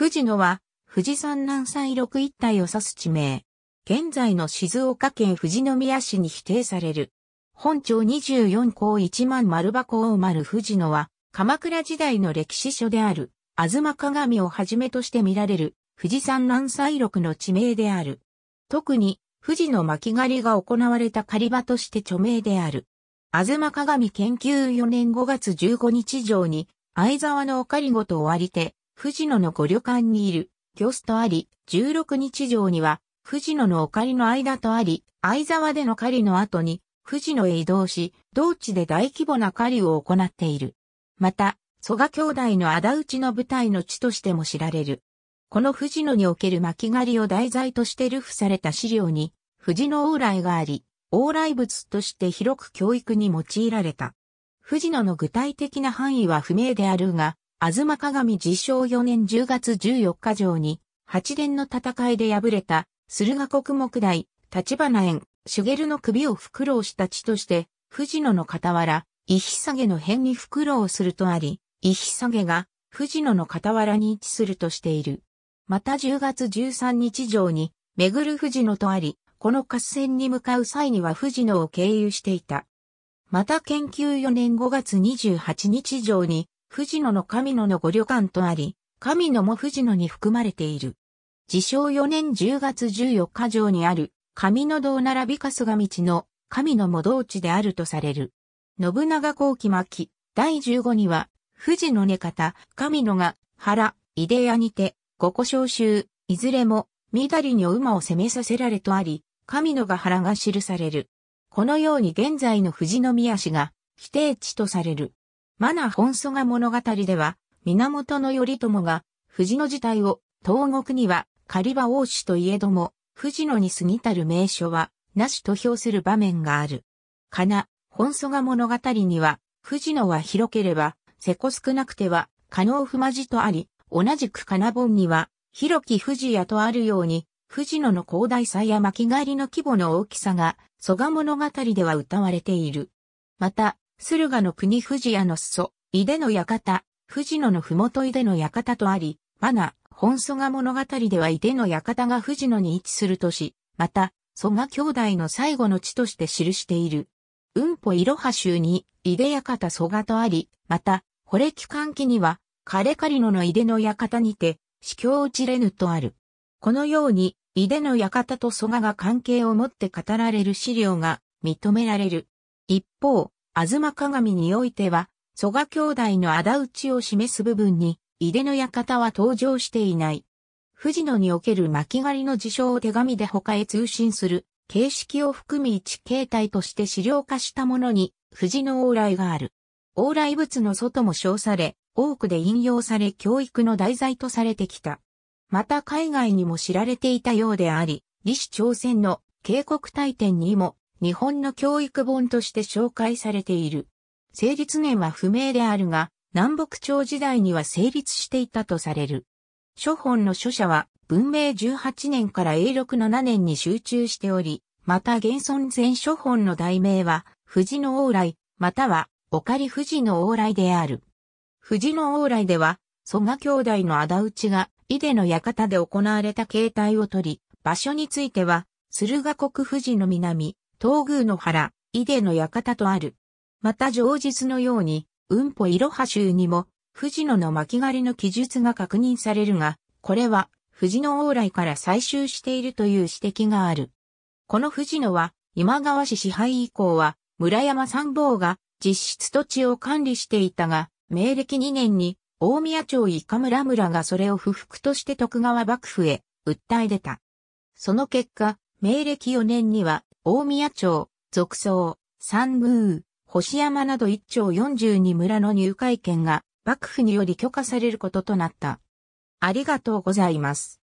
富士野は、富士山南西六一帯を指す地名。現在の静岡県富士宮市に否定される。本町24校1万丸箱をまる富士野は、鎌倉時代の歴史書である、ま鏡をはじめとして見られる、富士山南西六の地名である。特に、富士の巻狩りが行われた狩り場として著名である。ま鏡研究4年5月15日上に、相沢のお狩りごと終わりて、藤野のご旅館にいる、行スとあり、16日上には、藤野のお狩りの間とあり、藍沢での狩りの後に、藤野へ移動し、同地で大規模な狩りを行っている。また、蘇我兄弟の仇討ちの舞台の地としても知られる。この藤野における巻狩りを題材として流布された資料に、藤野往来があり、往来物として広く教育に用いられた。藤野の具体的な範囲は不明であるが、ま鏡自称4年10月14日上に、八連の戦いで敗れた、駿河国木大、立花園、茂の首をフクした地として、藤野の傍ら、伊比下の辺にフクするとあり、伊比下が、藤野の傍らに位置するとしている。また10月13日上に、めぐる藤野とあり、この合戦に向かう際には藤野を経由していた。また研究4年5月28日上に、藤野の神野の御旅館とあり、神野も藤野に含まれている。自称4年10月14日城にある、神野道並び春日道の神野も道地であるとされる。信長後期末期、第15には、藤野根方、神野が、原、井出屋にて、五個召集、いずれも、みだりにお馬を攻めさせられとあり、神野が原が記される。このように現在の富士宮市が、規定地とされる。マナ本祖我物語では、源頼朝が、富士の事態を、東国には、狩場王子といえども、富士野に過ぎたる名所は、なしと評する場面がある。かな、本祖我物語には、富士野は広ければ、瀬古少なくては、可能不まじとあり、同じくかな本には、広き富士屋とあるように、富士野の広大さや巻き狩りの規模の大きさが、蘇我物語では歌われている。また、駿河の国富士屋の裾、井出の館、富士野の麓井出の館とあり、罠ナ、本蘇我物語では井出の館が富士野に位置するとし、また、蘇我兄弟の最後の地として記している。うんぽいろは州に、井出館蘇我とあり、また、惚れ期間期には、枯れ狩野の井出の館にて、死境落ちれぬとある。このように、井出の館と蘇我が関係を持って語られる資料が認められる。一方、東鏡においては、蘇我兄弟の仇討ちを示す部分に、井出の館は登場していない。藤野における巻狩りの事象を手紙で他へ通信する、形式を含み一形態として資料化したものに、藤野往来がある。往来物の外も称され、多くで引用され教育の題材とされてきた。また海外にも知られていたようであり、李氏朝鮮の警告大典にも日本の教育本として紹介されている。成立年は不明であるが、南北朝時代には成立していたとされる。諸本の書者は文明18年から永禄7年に集中しており、また現存前諸本の題名は、藤の往来、または、おかり藤の往来である。藤の往来では、蘇我兄弟の仇討ちが、井出の館で行われた形態をとり、場所については、駿河国富士の南、東宮の原、井出の館とある。また上日のように、雲保いろは州にも、藤野の巻狩りの記述が確認されるが、これは、藤野往来から採集しているという指摘がある。この藤野は、今川氏支配以降は、村山参謀が実質土地を管理していたが、明暦2年に、大宮町伊香村村がそれを不服として徳川幕府へ訴え出た。その結果、明暦4年には大宮町、俗総、三宮、星山など一町42村の入会権が幕府により許可されることとなった。ありがとうございます。